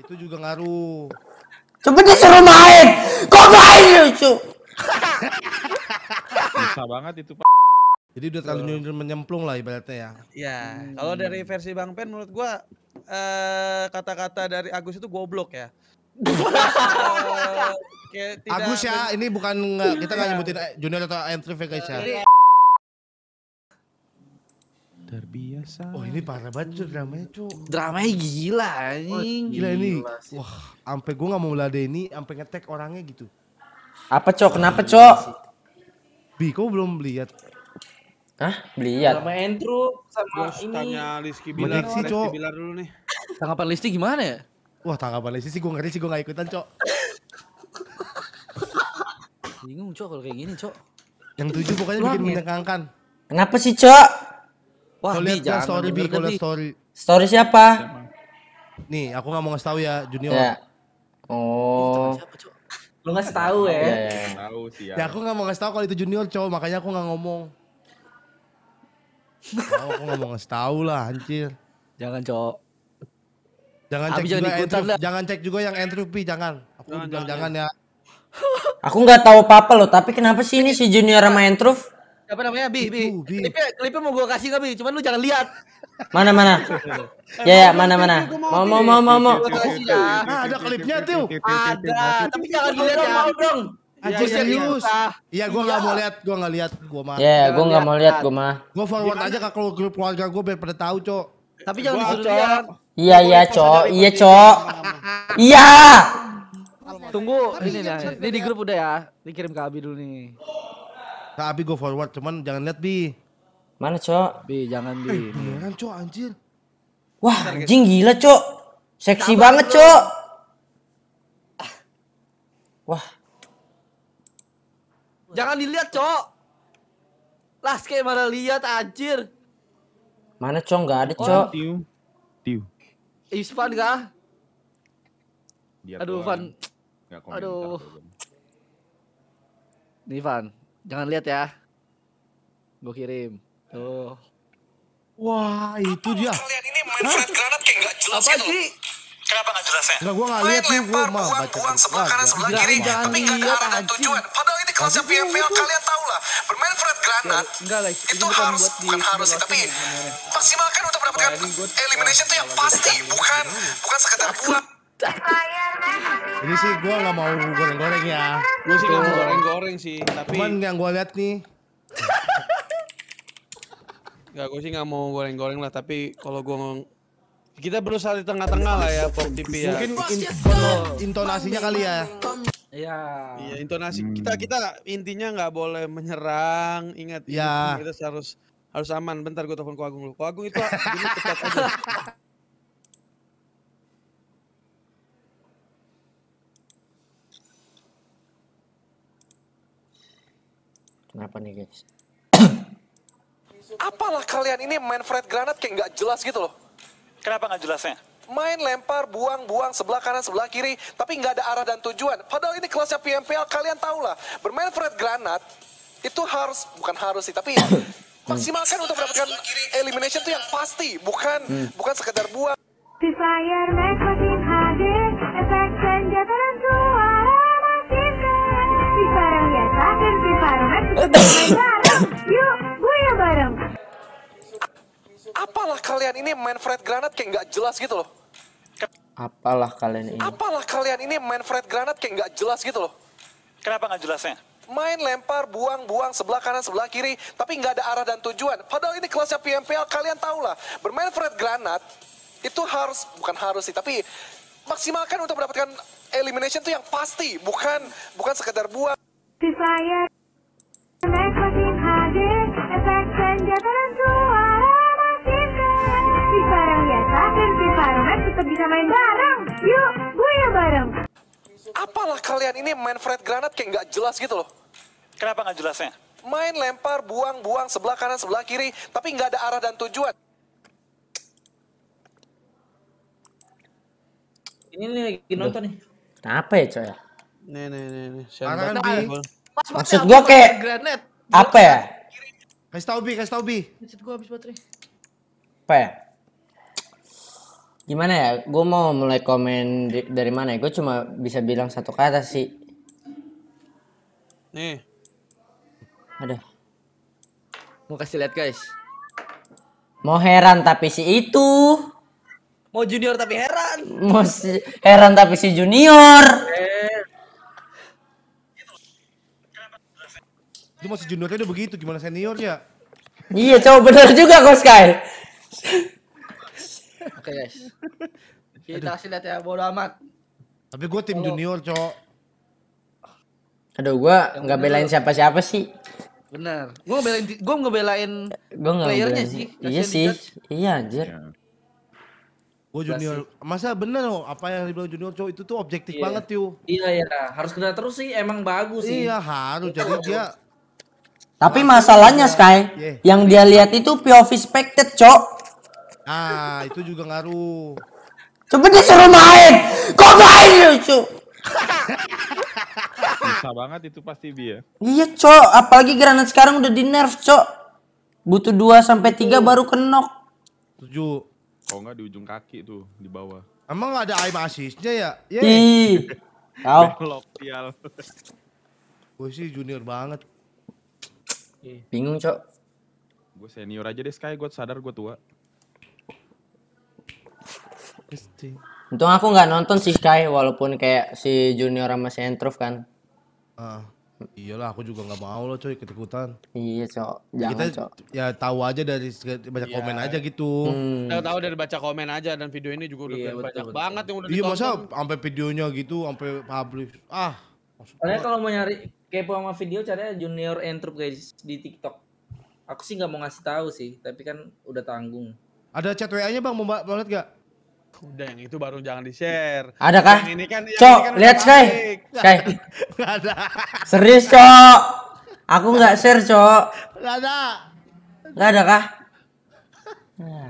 itu juga ngaruh. Coba disuruh main. Kok main lucu? Susah banget itu Pak. Jadi udah terlalu oh. menyemplung lah ibaratnya ya. Iya. Hmm. Kalau dari versi Bang Pen menurut gua eh, kata-kata dari Agus itu goblok ya. Kayak tidak Agus ya, ini bukan kita nggak iya. nyebutin eh, junior atau entry ya, guys ya. Iya. Terbiasa. Oh ini parah banget cuy dramanya cuy. Dramanya gila oh, anjing. Oh, gila ini. Gila sih. Wah, ampe gue nggak mau ngelade ini, ampe ngetek orangnya gitu. Apa cok? Kenapa cok? Bi, kok belum lihat? Hah? lihat. Sama Andrew sama Bos, ini. Tanya Rizky Bilar, sih cok. Bilar dulu nih. Tanggapan Rizky gimana ya? Wah tanggapan Rizky sih gue ngerti sih gue nggak ikutan cok. Bingung cok kalau kayak gini cok. Yang tujuh pokoknya bikin menyengangkan. Kenapa sih cok? Wah, Bi, jangan. Story Bi, kalau story. Story siapa? Nih, aku nggak mau ngasih tahu ya, Junior. Ya. Oh. Lu ya? Iya, iya. nggak tahu ya? ya. tahu sih ya. aku nggak mau ngasih tahu kalau itu Junior, cowok, makanya aku nggak ngomong. Oh, aku nggak mau ngasih tahu lah, anjir. Jangan, cowok. Jangan cek jangan juga ikutan, entropy, jangan cek juga yang entropy, jangan. Aku jangan, bilang jangan, jangan ya. ya. Aku nggak tahu apa-apa loh, tapi kenapa sih ini si Junior sama Entruf Siapa namanya? Bi, Bi. bi. Klipnya, klipnya mau gue kasih gak, Bi? Cuman lu jangan lihat. Mana, mana? ya, ya, mana, mana? Mau, mau, mau, mau, mau. Ya. Nah, ada klipnya tuh. Ada, tapi jangan dilihat ya. Mau dong. aja iya, iya, iya. serius. Iya, gue ya, nggak mau lihat, gue nggak lihat, gue mah. ya gue nggak mau lihat, gue mah. gue forward aja ke grup keluarga gue biar pada tahu, Cok. Tapi jangan disuruh lihat. Iya, iya, Cok. Iya, Cok. Iya. Tunggu, ini nih. Ini di grup udah ya. Dikirim ke Abi dulu nih. Kak Abi go forward, cuman jangan lihat Bi. Mana, Cok? Bi, jangan Bi. jangan eh, beneran, Cok, anjir. Wah, anjing gila, Cok. Seksi Sabar banget, Cok. Wah. Jangan dilihat, Cok. lah kayak mana lihat anjir. Mana, Cok? Enggak ada, Cok. tiu. Tiu. Ispan eh, kah? Aduh, Van. Aduh. Nih, Van. Jangan lihat ya. Gue kirim. Tuh. Wah, itu dia. Kalian ini main flat granat kayak gak jelas Apa gitu. Sih? Kenapa gak jelas ya? Enggak, gue gak liat nih, gue mau baca uang sebelah kanan sebelah kiri, tapi gak ke arah dan tujuan. Padahal ini kelasnya PMPL, kalian tau lah. Bermain flat granat, itu harus, bukan harus sih, tapi maksimalkan untuk mendapatkan elimination itu yang pasti, bukan bukan sekedar buat. Ini sih gue gak mau goreng-goreng ya. Gue sih gak mau gitu. goreng-goreng sih, tapi. Cuman yang gue lihat nih. Gak gue sih gak mau goreng-goreng lah, tapi kalau gue kita berusaha di tengah-tengah lah ya pop TV ya. Mungkin in, intonasinya kali ya. Iya. Iya intonasi hmm. kita kita intinya gak boleh menyerang. Ingat ya. kita harus harus aman. Bentar gue telepon koagung Agung dulu. Ko Agung itu ini aja. Kenapa nih guys? Apalah kalian ini main Fred Granat kayak nggak jelas gitu loh. Kenapa nggak jelasnya? Main lempar, buang, buang, sebelah kanan, sebelah kiri, tapi nggak ada arah dan tujuan. Padahal ini kelasnya PMPL, kalian tau lah. Bermain Fred Granat, itu harus, bukan harus sih, tapi maksimalkan untuk mendapatkan elimination tuh yang pasti. Bukan, hmm. bukan sekedar buang. bareng. Yuk, bareng. Apalah kalian ini main Fred Granat kayak nggak jelas gitu loh. Apalah kalian ini? Apalah kalian ini main Fred Granat kayak nggak jelas gitu loh. Kenapa nggak jelasnya? main lempar buang buang sebelah kanan sebelah kiri tapi nggak ada arah dan tujuan padahal ini kelasnya PMPL kalian tahu lah bermain Fred Granat itu harus bukan harus sih tapi maksimalkan untuk mendapatkan elimination tuh yang pasti bukan bukan sekedar buang Si saya bisa main bareng. Yuk, gue ya bareng. Apalah kalian ini main Fred Granat kayak nggak jelas gitu loh. Kenapa nggak jelasnya? Main lempar, buang, buang, sebelah kanan, sebelah kiri, tapi nggak ada arah dan tujuan. Ini lagi nonton nih. Kenapa ya, Coy? Nih, nih, nih, nih. Siapa Maksud gua kayak granat. Apa ya? Kasih tau Bi, kasih tau Bi. Maksud gua habis baterai. Apa ya? gimana ya gue mau mulai komen di, dari mana ya gue cuma bisa bilang satu kata sih nih ada mau kasih lihat guys mau heran tapi si itu mau junior tapi heran mau si, heran tapi si junior eh. itu masih juniornya udah begitu gimana seniornya iya coba bener juga kok Sky Oke okay, guys. Kita kasih lihat ya bodo amat. Tapi gue tim junior cowok. Aduh gue nggak belain siapa-siapa sih. Bener. Gue belain. gue nggak gua playernya sih. Iya sih. Iya anjir. Ya. Gue junior, masa bener loh apa yang dibilang junior cowok itu tuh objektif yeah. banget yuk. Iya ya, harus kena terus sih, emang bagus sih. Iya harus, jadi dia tapi masalahnya iya. Sky, yeah. yang dia lihat itu POV spectate, Cok. Nah, itu juga ngaruh. Coba disuruh main. Kok main lucu? Susah banget itu pasti dia. Ya. Iya, Cok. Apalagi granat sekarang udah di nerf, Cok. Butuh 2 sampai 3 baru kenok. 7. Kok enggak di ujung kaki tuh, di bawah. Emang ada aim assist-nya ya? Iya. Ih. Kau. Belok Gue sih junior banget. Bingung, Cok. Gue senior aja deh Sky, gue sadar gue tua. Untung aku nggak nonton si Sky walaupun kayak si Junior sama si Entrof kan. Uh, ah, lah aku juga nggak mau loh coy ketikutan. Iya, Cok. Jangan, Kita cok. ya tahu aja dari baca iya. yeah. komen aja gitu. Hmm. tahu dari baca komen aja dan video ini juga udah iya, betul, banyak betul, banget yang udah Iya, masa sampai videonya gitu sampai publish. Ah. Kalian kalau mau nyari kepo sama video caranya Junior Entrop guys di TikTok. Aku sih nggak mau ngasih tahu sih, tapi kan udah tanggung. Ada chat WA-nya Bang, mau, banget gak? Udah yang itu baru jangan di-share. Ada kah? Yang ini kan Cok, kan lihat Sky. Sky. ada. Serius, Cok. Aku nggak share, Cok. Enggak ada. Enggak ada kah?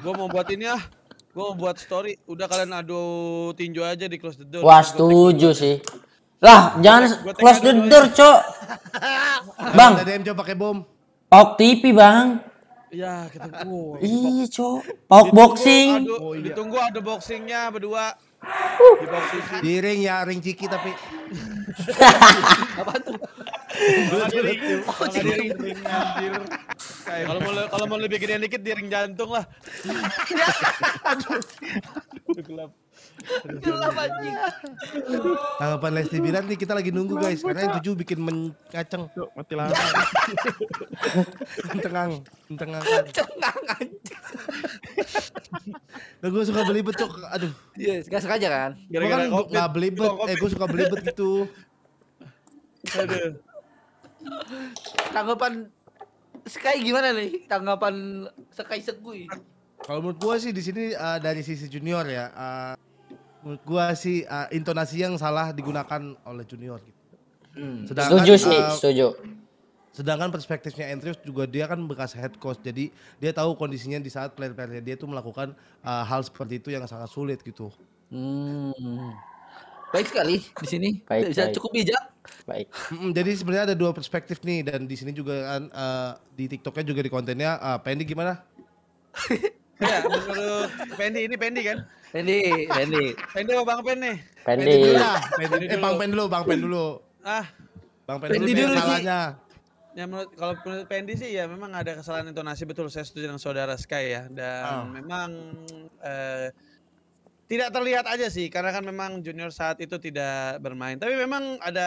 Gua mau buat ini ah. Gua mau buat story. Udah kalian adu tinju aja di close the door. Wah, setuju sih. Lah, jangan close the door, Cok. bang. Ada DM coba pakai bom. Ok TV, Bang. Iya, kita gua. Iya, Ih, Cok. Pauk boxing. Adu, oh, iya. Ditunggu ada boxingnya berdua. Uh. Di boxing. Di ring ya, ring ciki tapi. Apaan tuh? Oh, kalau mau kalau mau lebih gedean dikit di ring jantung lah. Aduh. Aduh. Gelap. Tanggapan Lesti Bilar nih kita lagi nunggu guys karena yang tujuh bikin mengaceng. Yuk, mati lah. tengang, tengang. Tengang aja. gue suka belibet cok, aduh. Iya, yes, gak sengaja kan? Gue kan gak belibet, eh gue suka belibet gitu. Aduh. Tanggapan Sky gimana nih? Tanggapan Sky Segui? Kalau menurut gue sih di sini uh, dari sisi junior ya, uh, gua sih uh, intonasi yang salah digunakan oleh junior gitu. Hmm. Sedangkan, setuju sih, uh, setuju. Sedangkan perspektifnya Andrews juga dia kan bekas head coach, jadi dia tahu kondisinya di saat player player dia itu melakukan uh, hal seperti itu yang sangat sulit gitu. Hmm. Baik sekali di sini. Baik, bisa baik. cukup bijak. Baik. Hmm, jadi sebenarnya ada dua perspektif nih dan di sini juga kan uh, di TikToknya juga di kontennya uh, Pendi gimana? ya, menurut Pendi ini Pendi kan? Pendi, Pendi. Pendi apa Bang Pen nih? Pendi. Pendi eh Bang Pen dulu, Bang Pen dulu. Ah. Bang Pen dulu, dulu salahnya. Ya menurut kalau menurut Pendi sih ya memang ada kesalahan intonasi betul saya setuju dengan saudara Sky ya dan oh. memang eh, tidak terlihat aja sih karena kan memang junior saat itu tidak bermain tapi memang ada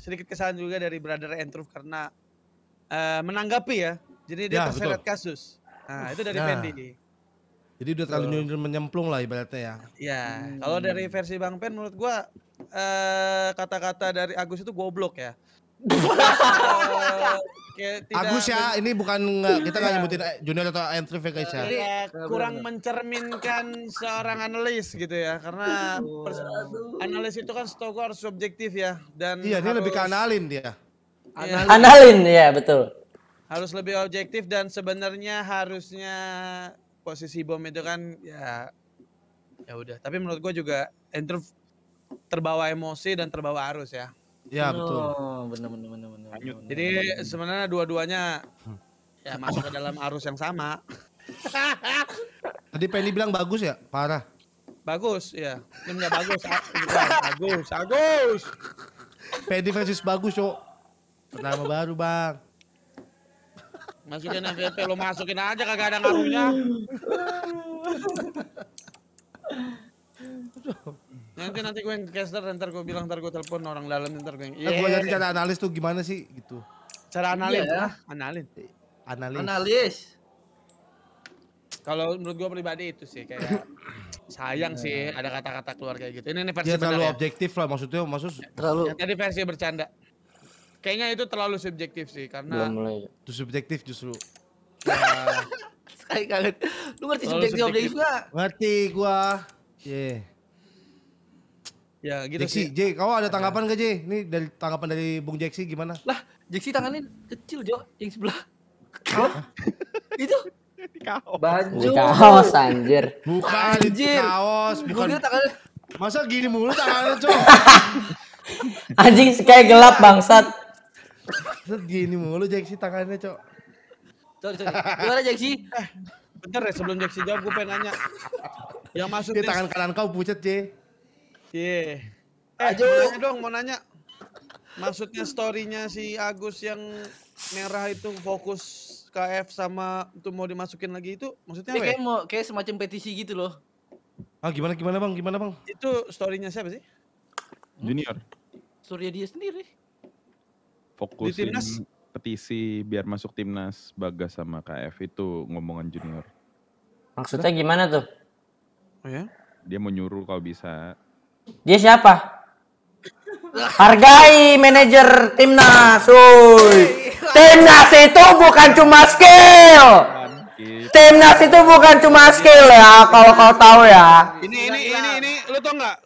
sedikit kesalahan juga dari brother Entruf karena eh, menanggapi ya jadi dia ya, terseret betul. kasus nah itu dari ya. Pendi jadi udah terlalu nyundul menyemplung lah ibaratnya ya. Iya. Hmm. Kalau dari versi Bang Pen menurut gua eh, kata-kata dari Agus itu goblok ya. Kayak Agus ya, ini bukan kita nggak iya. nyebutin eh, junior atau entry ya ya. Iya, kurang mencerminkan seorang analis gitu ya, karena analis itu kan stok harus subjektif ya dan Iya, dia lebih ke analin dia. Iya. Analin. Analin ya, betul. Harus lebih objektif dan sebenarnya harusnya posisi bom itu kan ya ya udah tapi menurut gue juga enter terbawa emosi dan terbawa arus ya ya oh, betul bener bener bener benar jadi sebenarnya dua-duanya ya masuk ke dalam arus yang sama tadi Penny bilang bagus ya parah bagus ya ini nggak bagus ah, bagus bagus Penny versus bagus cok pertama baru bang Masukin MVP lo masukin aja kagak ada ngaruhnya. nanti nanti gue yang caster ntar gue bilang ntar gue telepon orang dalam ntar gue yang yeah. gue iya. jadi cara analis tuh gimana sih gitu cara iya analis iya. analis analis analis kalau menurut gue pribadi itu sih kayak sayang sih iya. ada kata-kata keluar kayak gitu ini, ini versi ya, terlalu objektif lah maksudnya maksud terlalu jadi tadi versi bercanda Kayaknya itu terlalu subjektif sih karena belum mulai. Itu subjektif justru. Sekali kaget. Lu ngerti subjektif objektif gua Ngerti gua. Yeah. Ya gitu Jeksi, sih. J, kau ada tanggapan ya. gak J? Ini dari tanggapan dari Bung Jeksi gimana? Lah, Jeksi tangannya kecil Jo, yang sebelah. Kau? itu kaos. Baju. kau kaos anjir. Bukan anjir. kaos, bukan. Gua tangan... Masa gini mulu tangannya, Cok? Anjing kayak gelap bangsat. Set gini mulu Jeksi tangannya, Cok. Cok, Cok. Gimana Jeksi? bener ya sebelum Jeksi jawab gue pengen nanya. Yang masuk di tangan kanan kau pucet, J. Iya. Yeah. Eh, Mau nanya dong, mau nanya. Maksudnya storynya si Agus yang merah itu fokus KF sama itu mau dimasukin lagi itu maksudnya apa? Kayak ya? mau kayak semacam petisi gitu loh. Ah gimana gimana bang gimana bang? Itu storynya siapa sih? Junior. Storynya dia sendiri fokusin di timnas petisi biar masuk timnas Bagas sama KF itu ngomongan junior. Maksudnya gimana tuh? Oh ya? Dia menyuruh kalau bisa. Dia siapa? Hargai manajer timnas, woi. Timnas itu bukan cuma skill. Timnas itu bukan cuma skill ya, kalau kau tahu ya. Ini ini ini ini, lu tau nggak?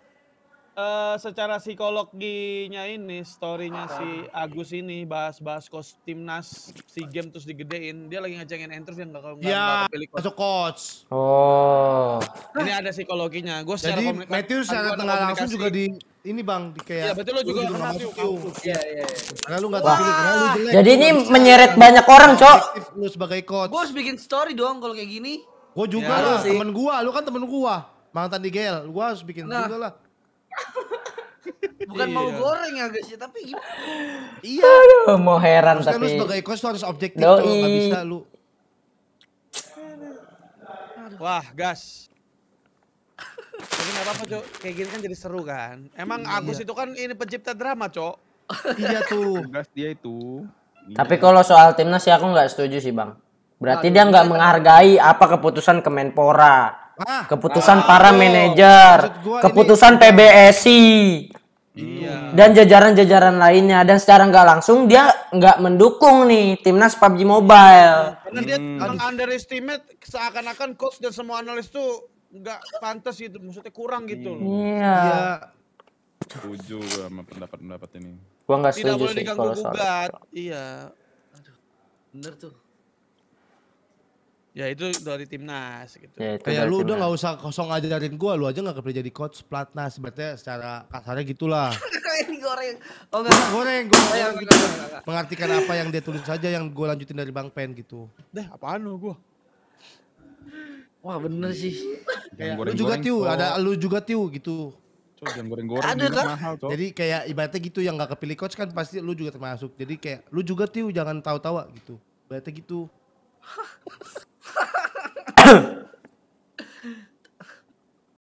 uh, secara psikologinya ini storynya si Agus ini bahas-bahas kos timnas si game terus digedein dia lagi ngecengin sih yang kalau ya, pilih coach. coach oh ini ada psikologinya gue secara jadi Matthew secara tengah langsung juga di ini bang di kayak iya betul lo juga kena iya iya karena iya. lu nggak tahu jadi ini menyeret banyak orang cok lu sebagai coach gue harus bikin story doang kalau kayak gini gue juga ya, lah temen gue lu kan temen gue mantan di Gel gue harus bikin nah. juga lah Bukan iya. mau goreng ya guys, ya, tapi Iya. Aduh, mau heran Terus kan tapi. Lu sebagai coach harus objektif Doi. tuh, gak bisa lu. Wah, gas. Tapi enggak apa-apa, Cok. Kayak gini kan jadi seru kan. Emang iya. Agus itu kan ini pencipta drama, Cok. iya tuh. Gas dia itu. Iya. Tapi kalau soal timnas ya aku nggak setuju sih, Bang. Berarti nah, dia nggak iya, menghargai apa keputusan Kemenpora keputusan ah, para manajer, keputusan ini... PBSI. Iya. Dan jajaran-jajaran lainnya dan secara nggak langsung dia nggak mendukung nih timnas PUBG Mobile. Iya, karena dia hmm. underestimate seakan-akan coach dan semua analis tuh nggak pantas gitu, maksudnya kurang gitu loh. Iya. Ya. Setuju sama pendapat-pendapat ini. Gua nggak setuju Tidak boleh soal. Iya. Bener tuh. Ya itu dari timnas gitu. Ya, kayak lu udah nggak usah kosong aja dari gua, lu aja nggak kepilih jadi coach platnas berarti secara kasarnya gitulah. Oh, goreng. Oh iya, goreng, goreng, goreng, gitu. Mengartikan apa yang dia tulis saja yang gue lanjutin dari Bang Pen gitu. deh apaan lu gue Wah, bener sih. Kayak goreng, lu juga tiu, ada lu juga tiu gitu. jangan goreng-goreng. Ada kan? Mahal, cok. Jadi kayak ibaratnya gitu yang gak kepilih coach kan pasti lu juga termasuk. Jadi kayak lu juga tiu jangan tahu-tawa gitu. Ibaratnya gitu. 哈哈哈！